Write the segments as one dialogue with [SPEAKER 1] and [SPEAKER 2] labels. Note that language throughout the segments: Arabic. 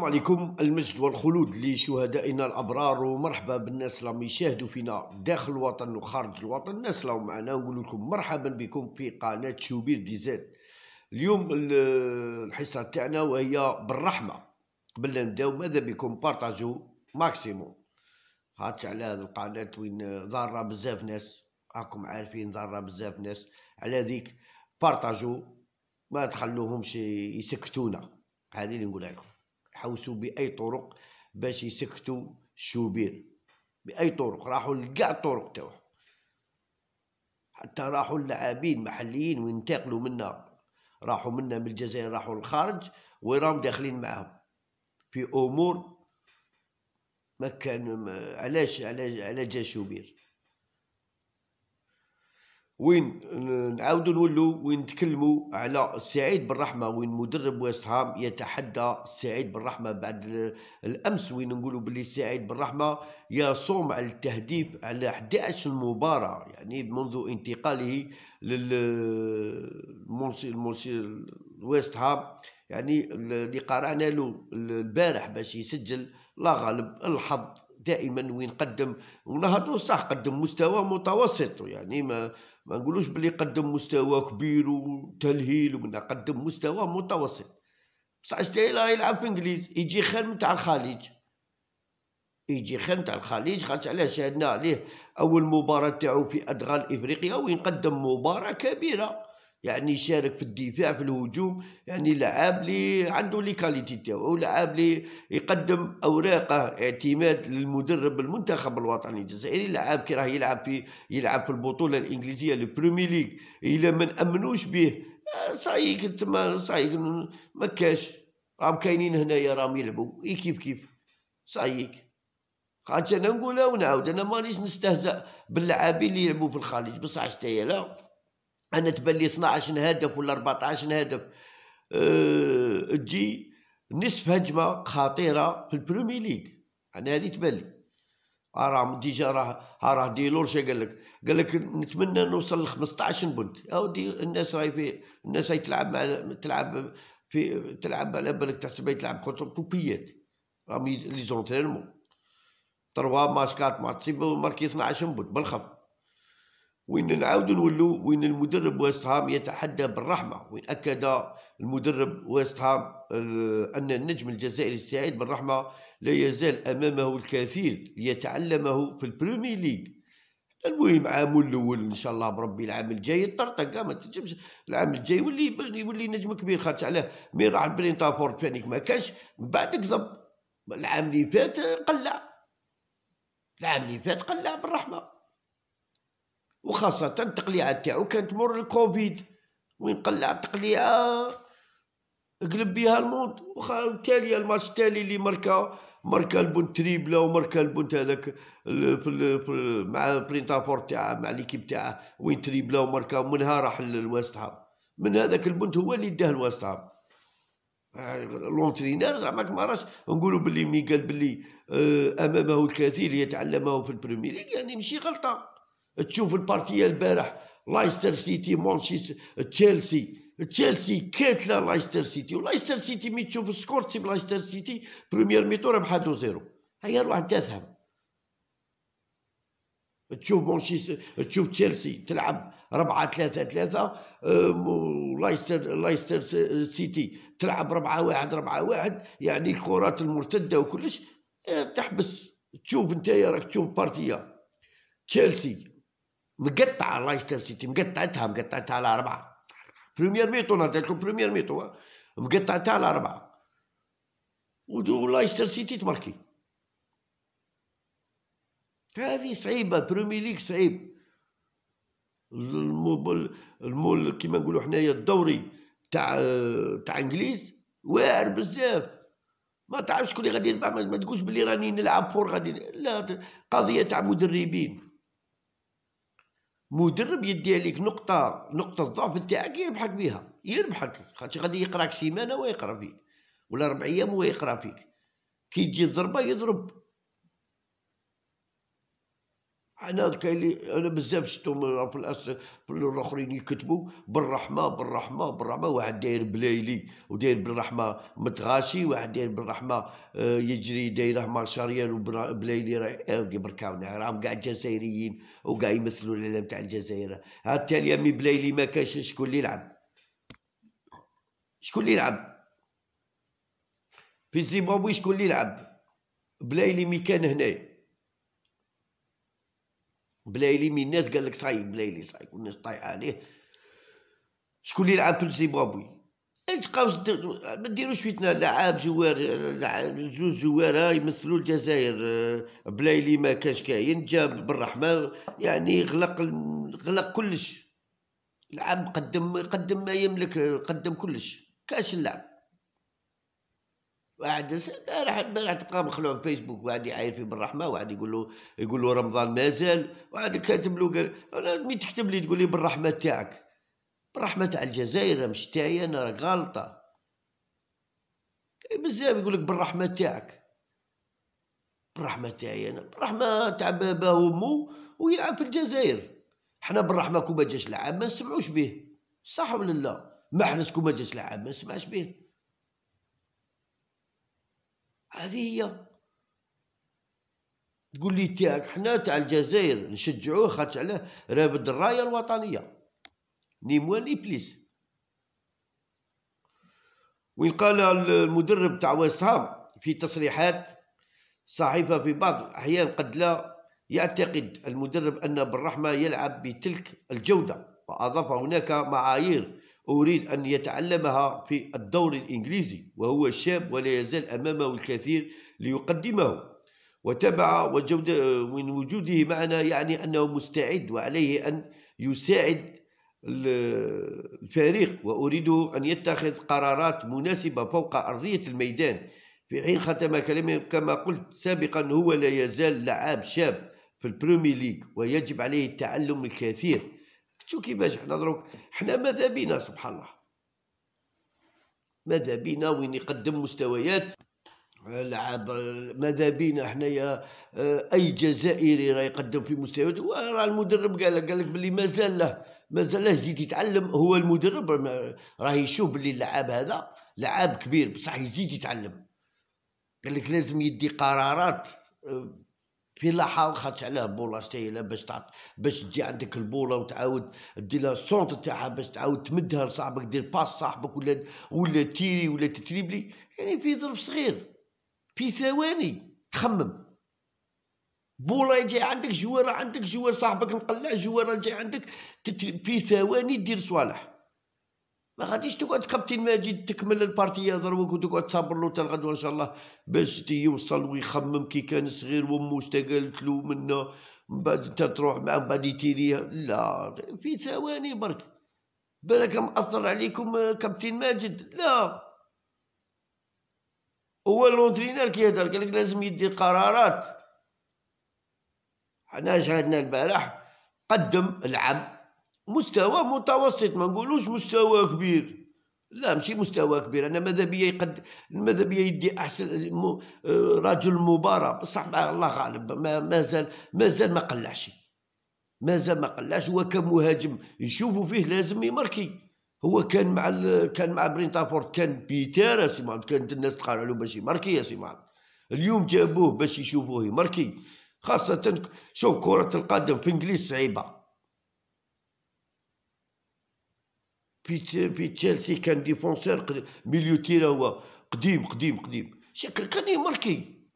[SPEAKER 1] السلام عليكم المجد والخلود لشهدائنا الابرار ومرحبا بالناس اللي يشاهدوا فينا داخل الوطن وخارج الوطن الناس اللي معنا نقول لكم مرحبا بكم في قناه شوبير زاد اليوم الحصه تاعنا وهي بالرحمه قبل لا نبداو ماذا بكم بارطاجو ماكسيموم هات على هذه القناه وين ضاره بزاف ناس راكم عارفين ضاره بزاف ناس على ذيك بارطاجو ما تخلوهمش يسكتونا هذه اللي نقولها لكم حوسوا باي طرق باش يسكتوا الشوبير باي طرق راحوا لكاع الطرق تاعهم حتى راحوا اللاعبين محليين وينتقلوا منا راحوا منا من الجزائر راحوا للخارج وراهم داخلين معاهم في امور ما كان علاش علاش علاش جا شوبير وين نعاودو نولو وين نتكلمو على سعيد بالرحمه وين مدرب ويست هام يتحدى سعيد بالرحمه بعد الامس وين نقولوا بلي سعيد بالرحمه يصوم على التهديف على 11 مباراه يعني منذ انتقاله للمونسي ويست هام يعني اللي قرانا له البارح باش يسجل لا غالب الحظ دائما وين قدم ونهضروا صح قدم مستوى متوسط يعني ما ما نقولوش بلي قدم مستوى كبير وتلهيل وقلنا قدم مستوى متوسط بصح استايلا يلعب في انجليز يجي خير من تاع الخليج يجي خير تاع الخليج خاطر علاه شاهدنا عليه اول مباراه تاعو في ادغال افريقيا وين قدم مباراه كبيره يعني يشارك في الدفاع في الهجوم يعني لعاب لي عنده لي كاليتي تاعو لعاب لي يقدم اوراقه اعتماد للمدرب المنتخب الوطني الجزائري لعاب كي راه يلعب في يلعب في البطوله الانجليزيه البريمي ليغ الا ما نامنوش به صحيح تما صحيح ما كاش راهم كاينين هنايا راهم يلعبوا إيه كيف كيف صحيح خاطر انا نقولها ونعاود انا مانيش نستهزأ باللعابين اللي يلعبوا في الخارج بصح حتى لا انا تبان لي 12 هدف ولا 14 هدف أه تجي نصف هجمه خطيره في البريمي ليغ انا هذه تبان لي راه ديجا راه راه ديلور ديلورشا قال لك قال لك نتمنى نوصل ل 15 بنت يا ودي الناس راهي في الناس هي تلعب مع تلعب في تلعب على بالك تحسب تلعب كونتر كوبيات راهم لي زونترينمون تروا ماتش كات ماتش ماركي 12 بنت بالخط وين نعاود نولوا وين المدرب ويست يتحدى بالرحمه وين اكد المدرب ويست آه، ان النجم الجزائري السعيد بالرحمه لا يزال امامه الكثير ليتعلمه في البريمير ليغ المهم عامو الاول ان شاء الله بربي العام الجاي طرطق ما تنجمش العام الجاي يولي يولي نجم كبير خاطر علاه مي راح البرينتا فانيك بانيك ما كانش من بعد كذب العام اللي فات قلع العام اللي فات قلع بالرحمه وخاصة التقليعة تاعو كانت مور الكوفيد وين قلع التقليعة قلب بيها الموند وخا تالي الماتش التالي اللي ماركا ماركا البونت تريبلا وماركا البونت هذاك مع برينتافور تاعه مع ليكيب تاعه وين تريبلا وماركا ومنها راح للويست هام من هذاك البنت هو اللي داه الويست هام لونترينير زعما ما راش نقولوا باللي مي قال باللي آه، امامه الكثير يتعلمه في البريمير ليغ يعني ماشي غلطه تشوف البارتيه البارح لايستر سيتي مانشستر تشيلسي تشيلسي كاتله لايستر سيتي ولايستر سيتي مي تشوف السكور تسيب لايستر سيتي بريمير ميتو ربحها 2 0 هيا روح انت تفهم تشوف مانشستر تشوف تشيلسي تلعب 4 3 3 لايستر لايستر سيتي تلعب 4 1 4 1 يعني الكرات المرتده وكلش اه، تحبس تشوف انت راك تشوف بارتيه تشيلسي مقطعه لايستر سيتي مقطعتها مقطعتها على اربعه بريمير ميتو نهضر بريمير ميتو مقطعتها على اربعه ولايستر سيتي تبركي هذه صعيبه بريمي ليغ صعيب المول المول كيما نقولوا حنايا الدوري تاع تاع انجليز واعر بزاف ما تعرفش شكون اللي غادي يربح ما تقولش بلي راني نلعب فور غادي لا قضيه تاع مدربين مدرب يدي عليك نقطه نقطه ضعف تاعك يربحك بها يربحك خاطر غادي يقراك سيمانه ويقرا فيك ولا ربع ايام ويقرا فيك كي تجي الضربه يضرب حنا كاين اللي انا بزاف شفتو في الأس في الاخرين يكتبوا بالرحمه بالرحمه بالرحمه واحد داير بلايلي وداير بالرحمه متغاشي واحد داير بالرحمه آه، يجري دايره مارشاريال وبلايلي راه آه، بركاونا راهم كاع جزائريين وكاع يمثلوا الاعلام تاع الجزائر ها التاليه مي بلايلي ما كانش شكون اللي يلعب شكون اللي يلعب في زيمبابوي شكون اللي يلعب بلايلي مي كان هنايا بلايلي من الناس قال لك صايب بلايلي صايب والناس طايحه عليه شكون اللي يلعب في الزيمبابوي تبقاو ما ديروش فيتنا لعاب جوار جوج جوار يمثلوا الجزائر بلايلي ما كانش كاين جاب بالرحمه يعني غلق غلق كلش لعب قدم قدم ما يملك قدم كلش كاش اللعب واحد البارح البارح تبقى مخلوع في فيسبوك واحد يعاير فيه بالرحمه واحد يقول له يقول له رمضان مازال واحد كاتب له قال انا مين تحتم لي تقول لي بالرحمه تاعك بالرحمه تاع الجزائر مش تاعي انا راك كاين بزاف يقول لك بالرحمه تاعك بالرحمه تاعي انا بالرحمه تاع بابا وامو ويلعب في الجزائر حنا بالرحمه كوما جاش لعاب ما نسمعوش به صح ولا لا محرز كوما جاش لعاب ما نسمعش به هي تقول لي تاعك حنا تاع الجزائر نشجعوه خاطر على رابط الراية الوطنية ني موان ني بليس وين قال المدرب تاع وسام في تصريحات صحيفة في بعض الأحيان قد لا يعتقد المدرب أن بالرحمة يلعب بتلك الجودة وأضاف هناك معايير أريد أن يتعلمها في الدور الإنجليزي وهو شاب ولا يزال أمامه الكثير ليقدمه وتبع وجود من وجوده معنا يعني أنه مستعد وعليه أن يساعد الفريق وأريده أن يتخذ قرارات مناسبة فوق أرضية الميدان في حين ختم كلامه كما قلت سابقا هو لا يزال لعاب شاب في البريمير ليج ويجب عليه التعلم الكثير شو كيفاش حنا دروك حنا ماذا بينا سبحان الله ماذا بينا وين يقدم مستويات لعب ماذا بينا حنايا آه، اي جزائري راه يقدم في مستويات وراه المدرب قال قال لك بلي مازال له مازال له يزيد يتعلم هو المدرب راه يشوف بلي اللعاب هذا لعاب كبير بصح يزيد يتعلم قال لك لازم يدي قرارات آه، في لاحه خاطش عليها بولا سهيله باش تعط باش تجي عندك البولا وتعاود دير لها السونتر تاعها باش تعاود تمدها لصاحبك دير باس صاحبك ولا ولا تيري ولا تتريبلي يعني في ظرف صغير في ثواني تخمم بولا يجي عندك جوار عندك جوار صاحبك مقلع جوار جاي عندك في ثواني دير صوالح ما غاديش تقعد كابتن ماجد تكمل البارتي يضربك وتقعد تصبر له حتى الغدوه ان شاء الله باش تيوصل ويخمم كي كان صغير وامو اشتقلت له منا من بعد انت تروح معاه من بعد تيريها لا في ثواني برك بالك مأثر عليكم كابتن ماجد لا هو لونترينر كيهضر قال لك لازم يدي قرارات حنا شاهدنا البارح قدم العب مستوى متوسط ما نقولوش مستوى كبير لا ماشي مستوى كبير انا ماذا بيا يقد ماذا بيا يدي احسن م... رجل مباراه بصح الله غالب ما مازال مازال ما قلعش مازال ما قلعش هو كمهاجم يشوفوا فيه لازم يماركي هو كان مع ال... كان مع برينتافورد كان بيتار سي كانت الناس تقال عليه باش يماركي يا سي اليوم جابوه باش يشوفوه يماركي خاصه شوف كره القدم في انجليز صعيبه في في تشيلسي كان ديفونسور ميليو تيرا هو قديم قديم قديم شكل كان يمركي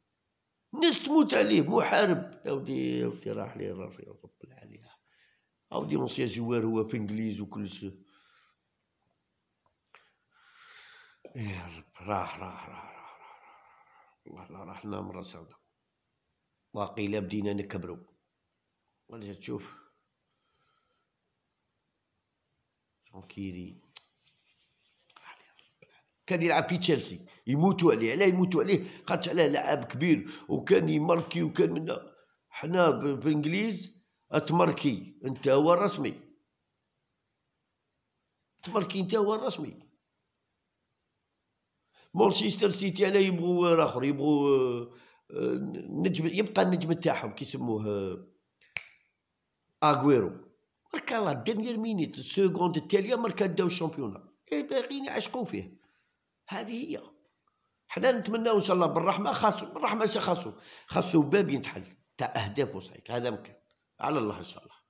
[SPEAKER 1] الناس تموت عليه محارب اودي اودي راح لي راسي رب العالية اودي اونسيان جوار هو في انجليز وكل شيء يا رب راح راح راح راح والله لا راح لنا مرة سوداء لا بدينا نكبروا ولا تشوف شونكيري كان يلعب في تشيلسي يموتوا عليه علاه يموتوا عليه خاطش علاه لاعب كبير وكان يماركي وكان من حنا بالانجليز اتماركي انت هو الرسمي تماركي انت هو الرسمي مانشستر سيتي علاه يبغوا اخر يبغوا آه، نجم يبقى النجم تاعهم كيسموه آه، اغويرو هكا لا دينيير مينيت السكوند التاليه مركا داو الشامبيونا اي باغيين يعشقوا فيه هذه هي حنا نتمناو ان شاء الله بالرحمه خاصو بالرحمه ماشي خاصو خاصو باب ينتحل تاع اهداف وصعيب هذا ممكن على الله ان شاء الله